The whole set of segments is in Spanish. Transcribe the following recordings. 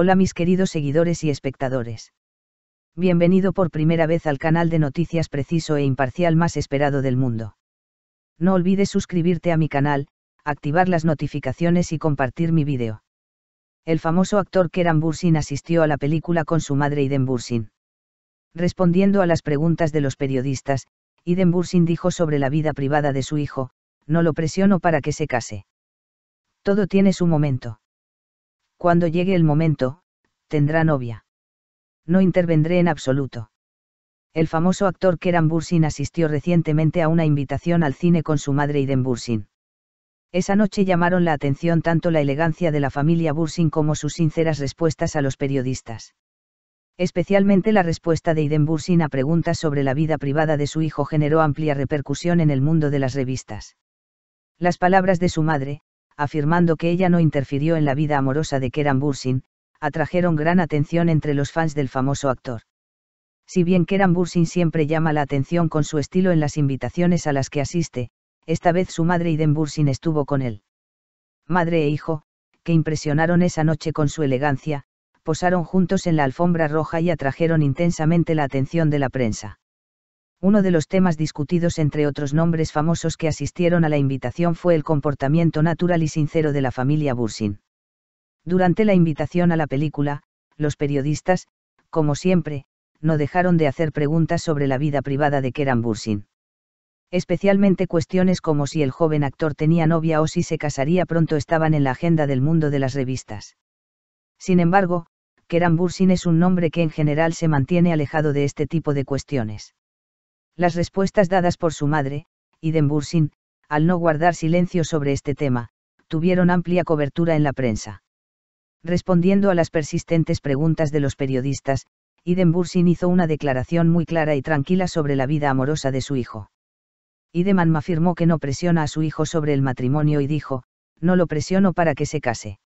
Hola mis queridos seguidores y espectadores. Bienvenido por primera vez al canal de noticias preciso e imparcial más esperado del mundo. No olvides suscribirte a mi canal, activar las notificaciones y compartir mi vídeo. El famoso actor Keran Bursin asistió a la película con su madre Iden Bursin. Respondiendo a las preguntas de los periodistas, Iden Bursin dijo sobre la vida privada de su hijo, no lo presiono para que se case. Todo tiene su momento cuando llegue el momento, tendrá novia. No intervendré en absoluto. El famoso actor Keran Bursin asistió recientemente a una invitación al cine con su madre Iden Bursin. Esa noche llamaron la atención tanto la elegancia de la familia Bursin como sus sinceras respuestas a los periodistas. Especialmente la respuesta de Iden Bursin a preguntas sobre la vida privada de su hijo generó amplia repercusión en el mundo de las revistas. Las palabras de su madre, afirmando que ella no interfirió en la vida amorosa de Keran Bursin, atrajeron gran atención entre los fans del famoso actor. Si bien Keran Bursin siempre llama la atención con su estilo en las invitaciones a las que asiste, esta vez su madre Iden Bursin estuvo con él. Madre e hijo, que impresionaron esa noche con su elegancia, posaron juntos en la alfombra roja y atrajeron intensamente la atención de la prensa. Uno de los temas discutidos entre otros nombres famosos que asistieron a la invitación fue el comportamiento natural y sincero de la familia Bursin. Durante la invitación a la película, los periodistas, como siempre, no dejaron de hacer preguntas sobre la vida privada de Keran Bursin. Especialmente cuestiones como si el joven actor tenía novia o si se casaría pronto estaban en la agenda del mundo de las revistas. Sin embargo, Keran Bursin es un nombre que en general se mantiene alejado de este tipo de cuestiones las respuestas dadas por su madre, y al no guardar silencio sobre este tema, tuvieron amplia cobertura en la prensa. Respondiendo a las persistentes preguntas de los periodistas, Idem hizo una declaración muy clara y tranquila sobre la vida amorosa de su hijo. Ideman afirmó que no presiona a su hijo sobre el matrimonio y dijo, no lo presiono para que se case.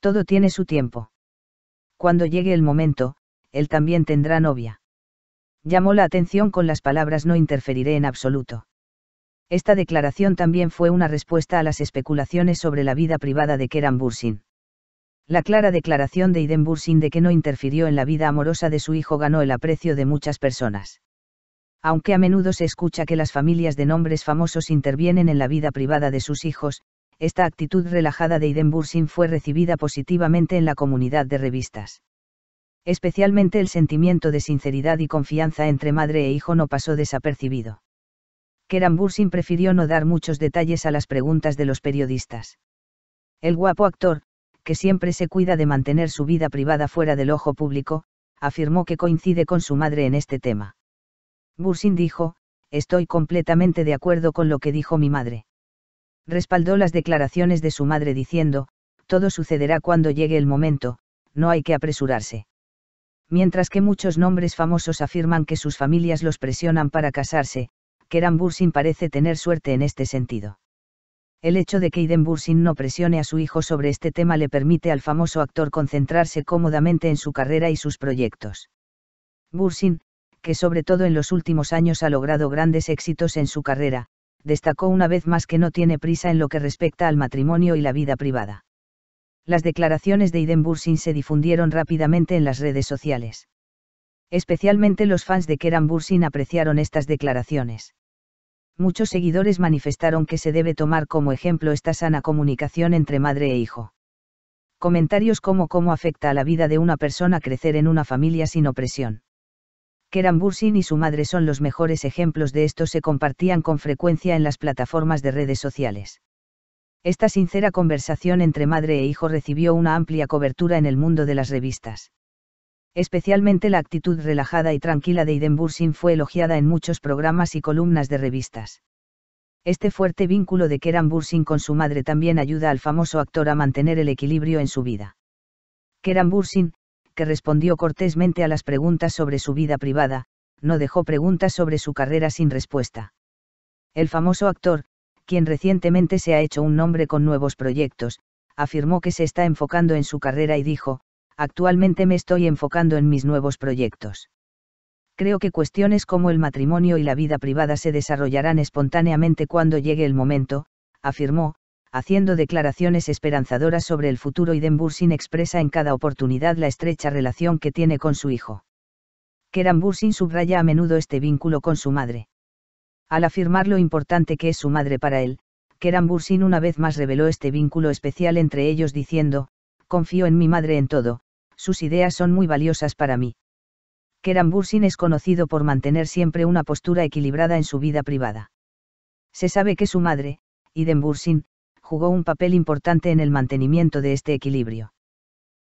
Todo tiene su tiempo. Cuando llegue el momento, él también tendrá novia llamó la atención con las palabras no interferiré en absoluto. Esta declaración también fue una respuesta a las especulaciones sobre la vida privada de Keran Bursin. La clara declaración de Iden Bursin de que no interfirió en la vida amorosa de su hijo ganó el aprecio de muchas personas. Aunque a menudo se escucha que las familias de nombres famosos intervienen en la vida privada de sus hijos, esta actitud relajada de Iden Bursin fue recibida positivamente en la comunidad de revistas especialmente el sentimiento de sinceridad y confianza entre madre e hijo no pasó desapercibido. Keran Bursin prefirió no dar muchos detalles a las preguntas de los periodistas. El guapo actor, que siempre se cuida de mantener su vida privada fuera del ojo público, afirmó que coincide con su madre en este tema. Bursin dijo, estoy completamente de acuerdo con lo que dijo mi madre. Respaldó las declaraciones de su madre diciendo, todo sucederá cuando llegue el momento, no hay que apresurarse mientras que muchos nombres famosos afirman que sus familias los presionan para casarse, Keran Bursin parece tener suerte en este sentido. El hecho de que Aiden Bursin no presione a su hijo sobre este tema le permite al famoso actor concentrarse cómodamente en su carrera y sus proyectos. Bursin, que sobre todo en los últimos años ha logrado grandes éxitos en su carrera, destacó una vez más que no tiene prisa en lo que respecta al matrimonio y la vida privada las declaraciones de Iden Bursin se difundieron rápidamente en las redes sociales. Especialmente los fans de Keran Bursin apreciaron estas declaraciones. Muchos seguidores manifestaron que se debe tomar como ejemplo esta sana comunicación entre madre e hijo. Comentarios como cómo afecta a la vida de una persona crecer en una familia sin opresión. Keran Bursin y su madre son los mejores ejemplos de esto se compartían con frecuencia en las plataformas de redes sociales. Esta sincera conversación entre madre e hijo recibió una amplia cobertura en el mundo de las revistas. Especialmente la actitud relajada y tranquila de Iden Bursin fue elogiada en muchos programas y columnas de revistas. Este fuerte vínculo de Keran Bursin con su madre también ayuda al famoso actor a mantener el equilibrio en su vida. Keran Bursin, que respondió cortésmente a las preguntas sobre su vida privada, no dejó preguntas sobre su carrera sin respuesta. El famoso actor, quien recientemente se ha hecho un nombre con nuevos proyectos, afirmó que se está enfocando en su carrera y dijo, actualmente me estoy enfocando en mis nuevos proyectos. Creo que cuestiones como el matrimonio y la vida privada se desarrollarán espontáneamente cuando llegue el momento, afirmó, haciendo declaraciones esperanzadoras sobre el futuro y Den expresa en cada oportunidad la estrecha relación que tiene con su hijo. Keran Bursin subraya a menudo este vínculo con su madre al afirmar lo importante que es su madre para él, Kerambursin una vez más reveló este vínculo especial entre ellos diciendo, confío en mi madre en todo, sus ideas son muy valiosas para mí. Kerambursin es conocido por mantener siempre una postura equilibrada en su vida privada. Se sabe que su madre, Iden jugó un papel importante en el mantenimiento de este equilibrio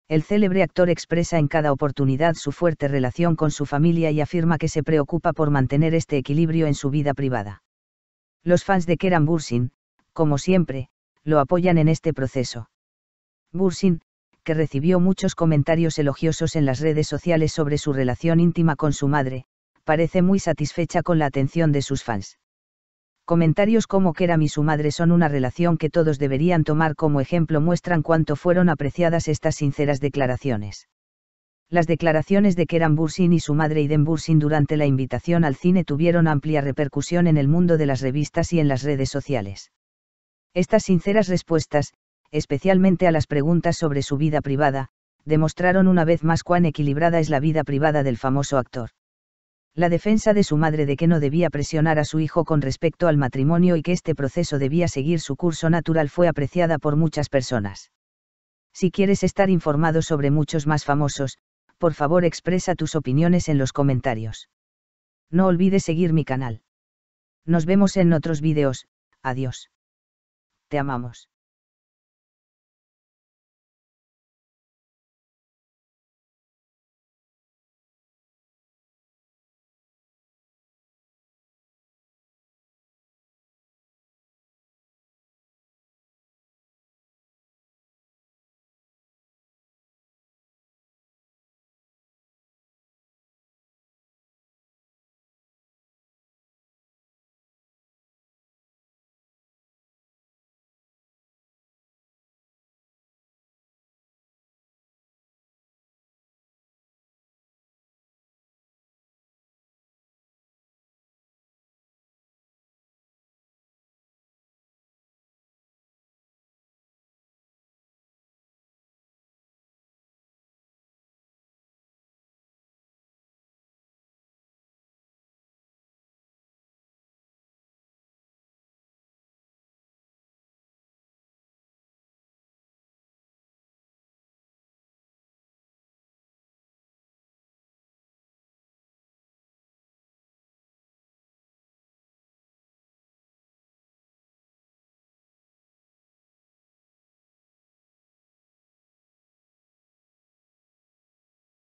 el célebre actor expresa en cada oportunidad su fuerte relación con su familia y afirma que se preocupa por mantener este equilibrio en su vida privada. Los fans de Keran Bursin, como siempre, lo apoyan en este proceso. Bursin, que recibió muchos comentarios elogiosos en las redes sociales sobre su relación íntima con su madre, parece muy satisfecha con la atención de sus fans comentarios como Keram y su madre son una relación que todos deberían tomar como ejemplo muestran cuánto fueron apreciadas estas sinceras declaraciones. Las declaraciones de Keram Bursin y su madre Iden Bursin durante la invitación al cine tuvieron amplia repercusión en el mundo de las revistas y en las redes sociales. Estas sinceras respuestas, especialmente a las preguntas sobre su vida privada, demostraron una vez más cuán equilibrada es la vida privada del famoso actor la defensa de su madre de que no debía presionar a su hijo con respecto al matrimonio y que este proceso debía seguir su curso natural fue apreciada por muchas personas. Si quieres estar informado sobre muchos más famosos, por favor expresa tus opiniones en los comentarios. No olvides seguir mi canal. Nos vemos en otros vídeos, adiós. Te amamos.